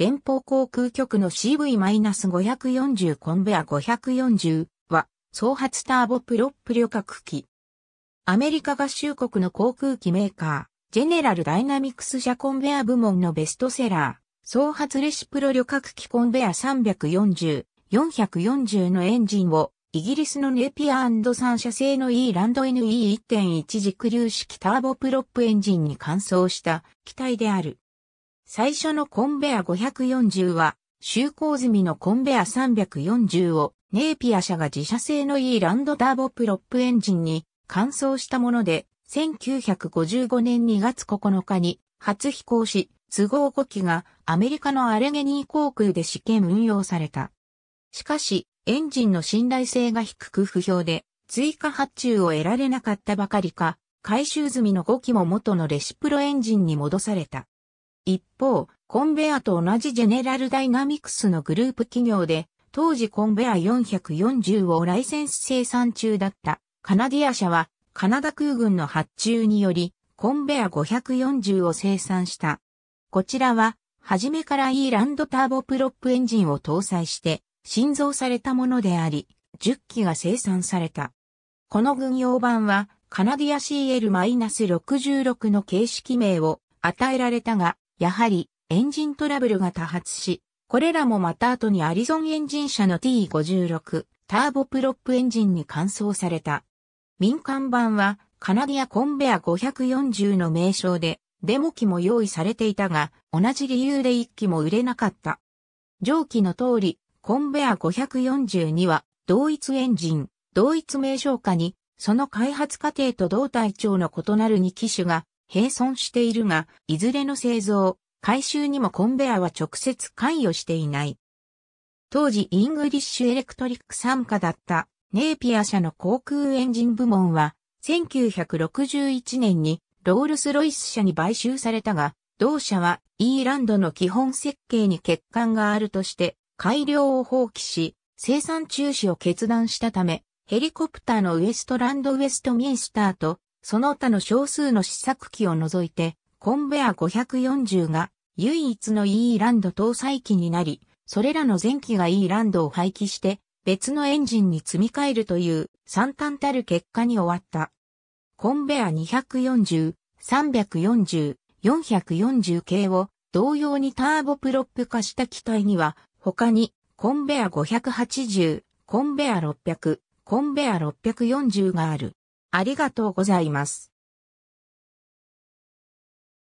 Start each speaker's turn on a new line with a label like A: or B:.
A: 連邦航空局の CV-540 コンベア540は、総発ターボプロップ旅客機。アメリカ合衆国の航空機メーカー、ジェネラルダイナミクス社コンベア部門のベストセラー、総発レシプロ旅客機コンベア340、440のエンジンを、イギリスのネピア3社製の E ランド NE1.1 軸流式ターボプロップエンジンに換装した機体である。最初のコンベア540は、就航済みのコンベア340をネイピア社が自社製の E ランドターボプロップエンジンに換装したもので、1955年2月9日に初飛行し、都合5機がアメリカのアレゲニー航空で試験運用された。しかし、エンジンの信頼性が低く不評で、追加発注を得られなかったばかりか、回収済みの5機も元のレシプロエンジンに戻された。一方、コンベアと同じジェネラルダイナミクスのグループ企業で、当時コンベア440をライセンス生産中だったカナディア社はカナダ空軍の発注によりコンベア540を生産した。こちらは初めから E ランドターボプロップエンジンを搭載して新造されたものであり10機が生産された。この軍用版はカナディア CL-66 の形式名を与えられたがやはりエンジントラブルが多発し、これらもまた後にアリゾンエンジン車の T56 ターボプロップエンジンに換装された。民間版はカナディアコンベア540の名称で、デモ機も用意されていたが、同じ理由で1機も売れなかった。上記の通り、コンベア542は、同一エンジン、同一名称下に、その開発過程と同体長の異なる2機種が並存しているが、いずれの製造、回収にもコンベアは直接関与していない。当時イングリッシュエレクトリック傘下だったネイピア社の航空エンジン部門は1961年にロールス・ロイス社に買収されたが、同社は E ランドの基本設計に欠陥があるとして改良を放棄し、生産中止を決断したため、ヘリコプターのウエストランド・ウエストミンスターとその他の少数の試作機を除いて、コンベア540が唯一の E ランド搭載機になり、それらの前期が E ランドを廃棄して別のエンジンに積み替えるという惨憺たる結果に終わった。コンベア240、340、440系を同様にターボプロップ化した機体には他にコンベア580、コンベア600、コンベア640がある。ありがとうございます。